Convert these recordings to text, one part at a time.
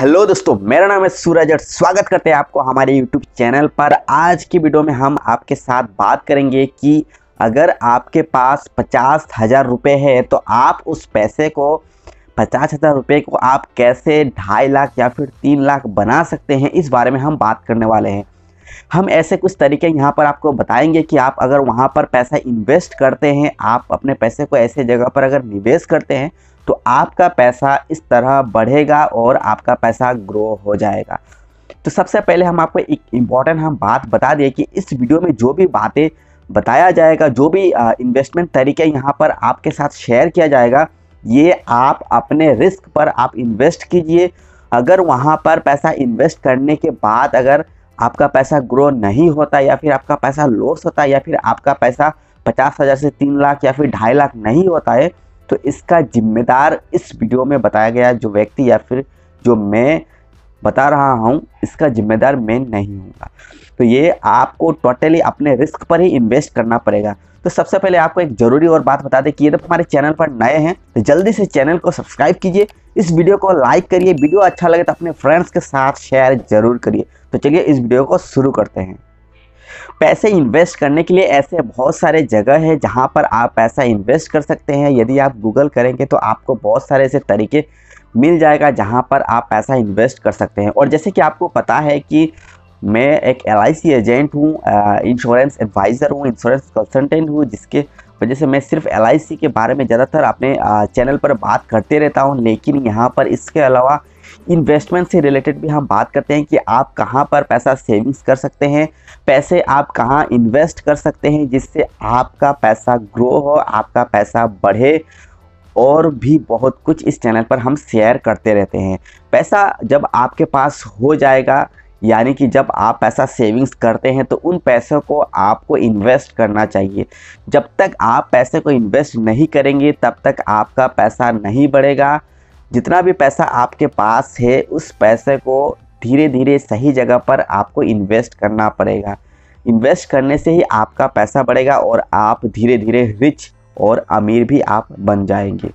hello दोस्तों मेरा नाम है सूरज और स्वागत करते हैं आपको हमारे यूट्यूब चैनल पर आज की वीडियो में हम आपके साथ बात करेंगे कि अगर आपके पास पचास हज़ार रुपये है तो आप उस पैसे को पचास हज़ार रुपये को आप कैसे ढाई लाख या फिर तीन लाख बना सकते हैं इस बारे में हम बात करने वाले हैं हम ऐसे कुछ तरीके यहाँ पर आपको बताएंगे कि आप अगर वहाँ पर पैसा इन्वेस्ट करते हैं आप अपने पैसे को ऐसे जगह पर अगर निवेश करते हैं तो आपका पैसा इस तरह बढ़ेगा और आपका पैसा ग्रो हो जाएगा तो सबसे पहले हम आपको एक इम्पॉर्टेंट हम बात बता दें कि इस वीडियो में जो भी बातें बताया जाएगा जो भी इन्वेस्टमेंट तरीके यहाँ पर आपके साथ शेयर किया जाएगा ये आप अपने रिस्क पर आप इन्वेस्ट कीजिए अगर वहाँ पर पैसा इन्वेस्ट करने के बाद अगर आपका पैसा ग्रो नहीं होता या फिर आपका पैसा लॉस होता है या फिर आपका पैसा पचास हज़ार से तीन लाख या फिर ढाई लाख नहीं होता है तो इसका जिम्मेदार इस वीडियो में बताया गया जो व्यक्ति या फिर जो मैं बता रहा हूँ इसका जिम्मेदार मैं नहीं हूँ तो ये आपको टोटली अपने रिस्क पर ही इन्वेस्ट करना पड़ेगा तो सबसे पहले आपको एक ज़रूरी और बात बता दें कि यदि हमारे चैनल पर नए हैं तो जल्दी से चैनल को सब्सक्राइब कीजिए इस वीडियो को लाइक करिए वीडियो अच्छा लगे तो अपने फ्रेंड्स के साथ शेयर जरूर करिए तो चलिए इस वीडियो को शुरू करते हैं पैसे इन्वेस्ट करने के लिए ऐसे बहुत सारे जगह है जहाँ पर आप पैसा इन्वेस्ट कर सकते हैं यदि आप गूगल करेंगे तो आपको बहुत सारे ऐसे तरीके मिल जाएगा जहाँ पर आप पैसा इन्वेस्ट कर सकते हैं और जैसे कि आपको पता है कि मैं एक एल एजेंट हूँ इंश्योरेंस एडवाइज़र हूँ इंश्योरेंस कंसल्टेंट हूँ जिसके वजह से मैं सिर्फ एल के बारे में ज़्यादातर अपने चैनल पर बात करते रहता हूँ लेकिन यहाँ पर इसके अलावा इन्वेस्टमेंट से रिलेटेड भी हम बात करते हैं कि आप कहाँ पर पैसा सेविंग्स कर सकते हैं पैसे आप कहाँ इन्वेस्ट कर सकते हैं जिससे आपका पैसा ग्रो हो आपका पैसा बढ़े और भी बहुत कुछ इस चैनल पर हम शेयर करते रहते हैं पैसा जब आपके पास हो जाएगा यानी कि जब आप पैसा सेविंग्स करते हैं तो उन पैसों को आपको इन्वेस्ट करना चाहिए जब तक आप पैसे को इन्वेस्ट नहीं करेंगे तब तक आपका पैसा नहीं बढ़ेगा जितना भी पैसा आपके पास है उस पैसे को धीरे धीरे सही जगह पर आपको इन्वेस्ट करना पड़ेगा इन्वेस्ट करने से ही आपका पैसा बढ़ेगा और आप धीरे धीरे रिच और अमीर भी आप बन जाएंगे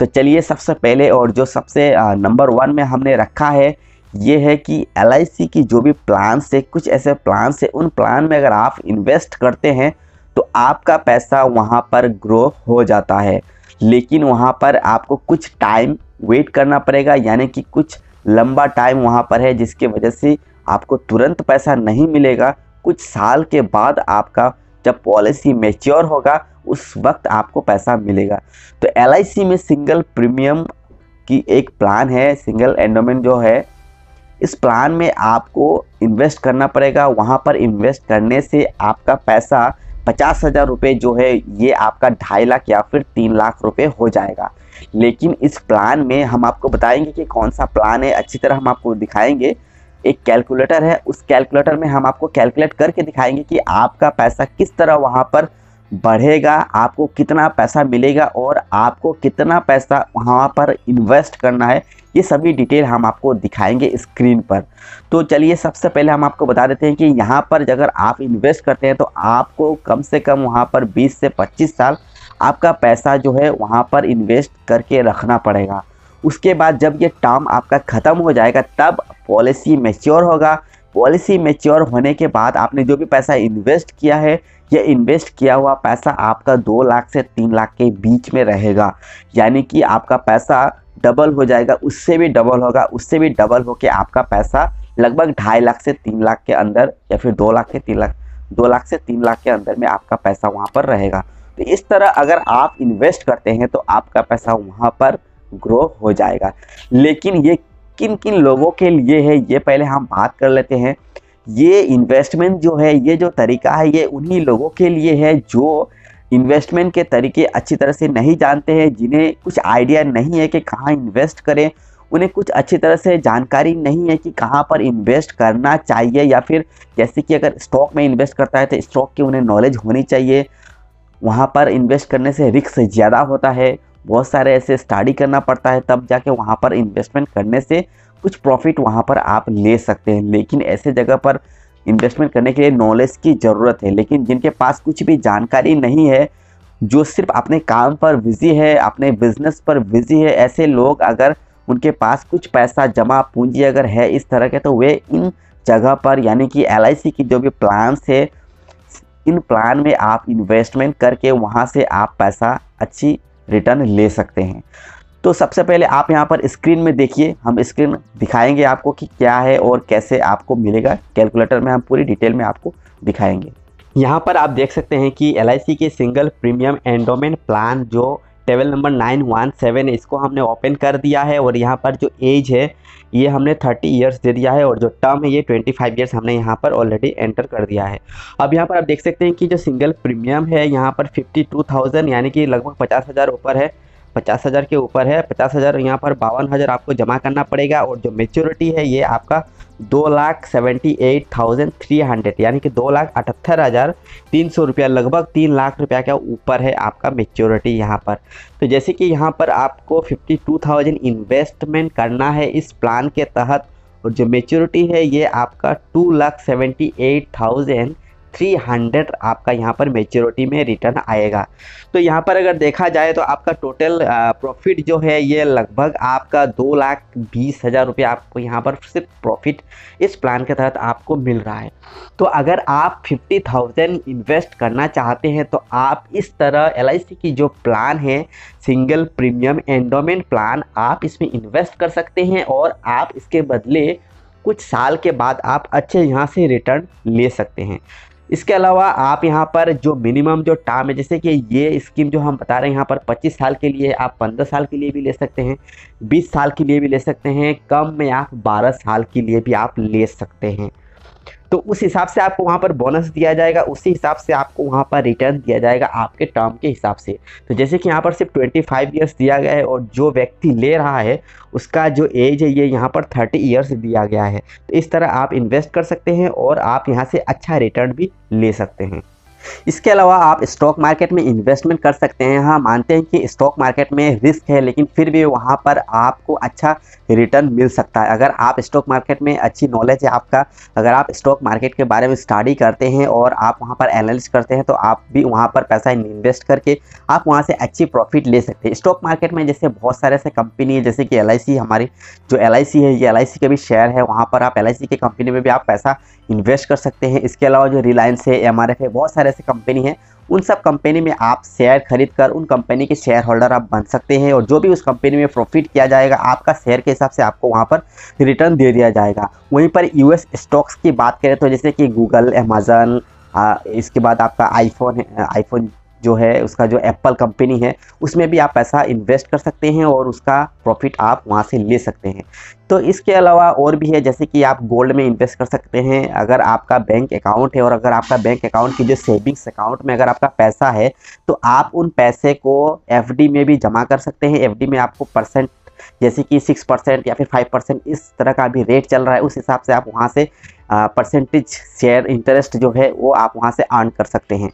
तो चलिए सबसे पहले और जो सबसे नंबर वन में हमने रखा है ये है कि एल की जो भी प्लान्स है कुछ ऐसे प्लान्स से उन प्लान में अगर आप इन्वेस्ट करते हैं तो आपका पैसा वहाँ पर ग्रो हो जाता है लेकिन वहाँ पर आपको कुछ टाइम वेट करना पड़ेगा यानी कि कुछ लंबा टाइम वहाँ पर है जिसके वजह से आपको तुरंत पैसा नहीं मिलेगा कुछ साल के बाद आपका जब पॉलिसी मेच्योर होगा उस वक्त आपको पैसा मिलेगा तो एल में सिंगल प्रीमियम की एक प्लान है सिंगल एंडोमेंट जो है इस प्लान में आपको इन्वेस्ट करना पड़ेगा वहाँ पर इन्वेस्ट करने से आपका पैसा पचास हजार रुपये जो है ये आपका ढाई लाख या फिर तीन लाख रुपये हो जाएगा लेकिन इस प्लान में हम आपको बताएंगे कि कौन सा प्लान है अच्छी तरह हम आपको दिखाएंगे एक कैलकुलेटर है उस कैलकुलेटर में हम आपको कैलकुलेट करके दिखाएंगे कि आपका पैसा किस तरह वहाँ पर बढ़ेगा आपको कितना पैसा मिलेगा और आपको कितना पैसा वहाँ पर इन्वेस्ट करना है ये सभी डिटेल हम आपको दिखाएंगे स्क्रीन पर तो चलिए सबसे पहले हम आपको बता देते हैं कि यहाँ पर अगर आप इन्वेस्ट करते हैं तो आपको कम से कम वहाँ पर 20 से 25 साल आपका पैसा जो है वहाँ पर इन्वेस्ट करके रखना पड़ेगा उसके बाद जब ये टर्म आपका ख़त्म हो जाएगा तब पॉलिसी मेच्योर होगा पॉलिसी मेच्योर होने के बाद आपने जो भी पैसा इन्वेस्ट किया है यह इन्वेस्ट किया हुआ पैसा आपका दो लाख से तीन लाख के बीच में रहेगा यानी कि आपका पैसा डबल हो जाएगा उससे भी डबल होगा उससे भी डबल हो के आपका पैसा लगभग ढाई लाख से तीन लाख के अंदर या फिर दो लाख से तीन लाख दो लाख से तीन लाख के अंदर में आपका पैसा वहाँ पर रहेगा तो इस तरह अगर आप इन्वेस्ट करते हैं तो आपका पैसा वहाँ पर ग्रो हो जाएगा लेकिन ये किन किन लोगों के लिए है ये पहले हम बात कर लेते हैं ये इन्वेस्टमेंट जो है ये जो तरीका है ये उन्हीं लोगों के लिए है जो इन्वेस्टमेंट के तरीके अच्छी तरह से नहीं जानते हैं जिन्हें कुछ आइडिया नहीं है कि कहाँ इन्वेस्ट करें उन्हें कुछ अच्छी तरह से जानकारी नहीं है कि कहाँ पर इन्वेस्ट करना चाहिए या फिर जैसे कि अगर स्टॉक में इन्वेस्ट करता है तो स्टॉक की उन्हें नॉलेज होनी चाहिए वहाँ पर इन्वेस्ट करने से रिक्स ज़्यादा होता है बहुत सारे ऐसे स्टडी करना पड़ता है तब जाके वहाँ पर इन्वेस्टमेंट करने से कुछ प्रॉफिट वहाँ पर आप ले सकते हैं लेकिन ऐसे जगह पर इन्वेस्टमेंट करने के लिए नॉलेज की ज़रूरत है लेकिन जिनके पास कुछ भी जानकारी नहीं है जो सिर्फ अपने काम पर बिजी है अपने बिजनेस पर बिजी है ऐसे लोग अगर उनके पास कुछ पैसा जमा पूंजी अगर है इस तरह के तो वे इन जगह पर यानी कि एल की जो भी प्लान्स है इन प्लान में आप इन्वेस्टमेंट करके वहाँ से आप पैसा अच्छी रिटर्न ले सकते हैं तो सबसे पहले आप यहाँ पर स्क्रीन में देखिए हम स्क्रीन दिखाएंगे आपको कि क्या है और कैसे आपको मिलेगा कैलकुलेटर में हम पूरी डिटेल में आपको दिखाएंगे यहाँ पर आप देख सकते हैं कि एल के सिंगल प्रीमियम एंडोमेंट प्लान जो table number nine one seven इसको हमने ओपन कर दिया है और यहाँ पर जो एज है ये हमने थर्टी ईयर्स दे दिया है और जो टर्म है ये ट्वेंटी फाइव ईयर्स हमने यहाँ पर ऑलरेडी एंटर कर दिया है अब यहाँ पर आप देख सकते हैं कि जो सिंगल प्रीमियम है यहाँ पर फिफ्टी टू थाउजेंड यानी कि लगभग पचास हज़ार ऊपर है पचास हज़ार के ऊपर है पचास हज़ार यहाँ पर बावन हज़ार आपको जमा करना पड़ेगा और जो मेच्योरिटी है ये आपका दो lakh seventy eight thousand three hundred यानी कि दो लाख अठहत्तर हज़ार तीन सौ रुपया लगभग तीन लाख रुपया के ऊपर है आपका मेच्योरिटी यहाँ पर तो जैसे कि यहाँ पर आपको फिफ्टी टू थाउजेंड इन्वेस्टमेंट करना है इस प्लान के तहत और जो मेच्योरिटी है ये आपका two lakh seventy eight thousand three hundred आपका यहाँ पर मेच्योरिटी में रिटर्न आएगा तो यहाँ पर अगर देखा जाए तो आपका टोटल प्रॉफिट जो है ये लगभग आपका दो लाख बीस हज़ार रुपये आपको यहाँ पर सिर्फ प्रॉफिट इस प्लान के तहत आपको मिल रहा है तो अगर आप फिफ्टी थाउजेंड इन्वेस्ट करना चाहते हैं तो आप इस तरह एल की जो प्लान है सिंगल प्रीमियम एंडोमेंट प्लान आप इसमें इन्वेस्ट कर सकते हैं और आप इसके बदले कुछ साल के बाद आप अच्छे यहाँ से रिटर्न ले सकते हैं इसके अलावा आप यहाँ पर जो मिनिमम जो टार्म है जैसे कि ये स्कीम जो हम बता रहे हैं यहाँ पर 25 साल के लिए आप 15 साल के लिए भी ले सकते हैं 20 साल के लिए भी ले सकते हैं कम में आप 12 साल के लिए भी आप ले सकते हैं तो उस हिसाब से आपको वहाँ पर बोनस दिया जाएगा उसी हिसाब से आपको वहाँ पर रिटर्न दिया जाएगा आपके टर्म के हिसाब से तो जैसे कि यहाँ पर सिर्फ फाइव ईयर्स दिया गया है और जो व्यक्ति ले रहा है उसका जो एज है ये यहाँ पर थर्टी ईयर्स दिया गया है तो इस तरह आप इन्वेस्ट कर सकते हैं और आप यहाँ से अच्छा रिटर्न भी ले सकते हैं इसके अलावा आप स्टॉक मार्केट में इन्वेस्टमेंट कर सकते हैं हाँ मानते हैं कि स्टॉक मार्केट में रिस्क है लेकिन फिर भी वहाँ पर आपको अच्छा रिटर्न मिल सकता है अगर आप स्टॉक मार्केट में अच्छी नॉलेज है आपका अगर आप स्टॉक मार्केट के बारे में स्टडी करते हैं और आप वहाँ पर एनालिस करते हैं तो आप भी वहाँ पर पैसा इन्वेस्ट करके आप वहाँ से अच्छी प्रॉफिट ले सकते हैं स्टॉक मार्केट में जैसे बहुत सारे ऐसे कंपनी है जैसे कि एल हमारी जो एल है ये एल के भी शेयर है वहाँ पर आप एल की कंपनी में भी आप पैसा इन्वेस्ट कर सकते हैं इसके अलावा जो रिलायंस है एम है बहुत सारे ऐसे कंपनी है उन सब कंपनी में आप शेयर खरीद कर उन कंपनी के शेयर होल्डर आप बन सकते हैं और जो भी उस कंपनी में प्रॉफिट किया जाएगा आपका शेयर के हिसाब से आपको वहाँ पर रिटर्न दे दिया जाएगा वहीं पर यूएस स्टॉक्स की बात करें तो जैसे कि गूगल अमेजन इसके बाद आपका आईफोन है आईफोन जो है उसका जो एप्पल कंपनी है उसमें भी आप पैसा इन्वेस्ट कर सकते हैं और उसका प्रॉफिट आप वहाँ से ले सकते हैं तो इसके अलावा और भी है जैसे कि आप गोल्ड में इन्वेस्ट कर सकते हैं अगर आपका बैंक अकाउंट है और अगर आपका बैंक अकाउंट की जो सेविंग्स अकाउंट में अगर आपका पैसा है तो आप उन पैसे को एफ में भी जमा कर सकते हैं एफ में आपको परसेंट जैसे कि सिक्स परसेंट या फिर फाइव परसेंट इस तरह का अभी रेट चल रहा है उस हिसाब से आप वहाँ से परसेंटेज शेयर इंटरेस्ट जो है वो आप वहाँ से अर्न कर सकते हैं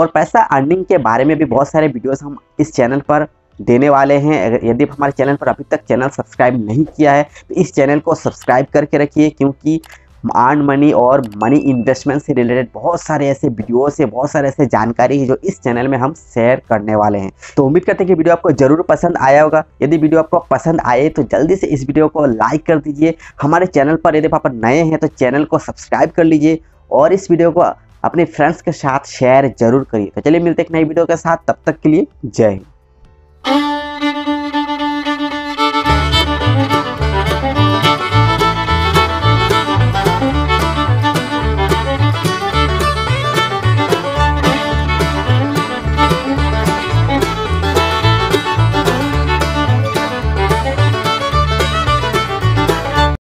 और पैसा अर्निंग के बारे में भी बहुत सारे वीडियोज़ हम इस चैनल पर देने वाले हैं अगर यदि हमारे चैनल पर अभी तक चैनल सब्सक्राइब नहीं किया है तो इस चैनल को सब्सक्राइब करके रखिए क्योंकि आर्न मनी और मनी इन्वेस्टमेंट से रिलेटेड बहुत सारे ऐसे वीडियोस है बहुत सारे ऐसे जानकारी है जो इस चैनल में हम शेयर करने वाले हैं तो उम्मीद करते हैं कि वीडियो आपको जरूर पसंद आया होगा यदि वीडियो आपको पसंद आए तो जल्दी से इस वीडियो को लाइक कर दीजिए हमारे चैनल पर यदि आप नए हैं तो चैनल को सब्सक्राइब कर लीजिए और इस वीडियो को अपने फ्रेंड्स के साथ शेयर जरूर करिए तो चलिए मिलते एक नई वीडियो के साथ तब तक के लिए जय हिंद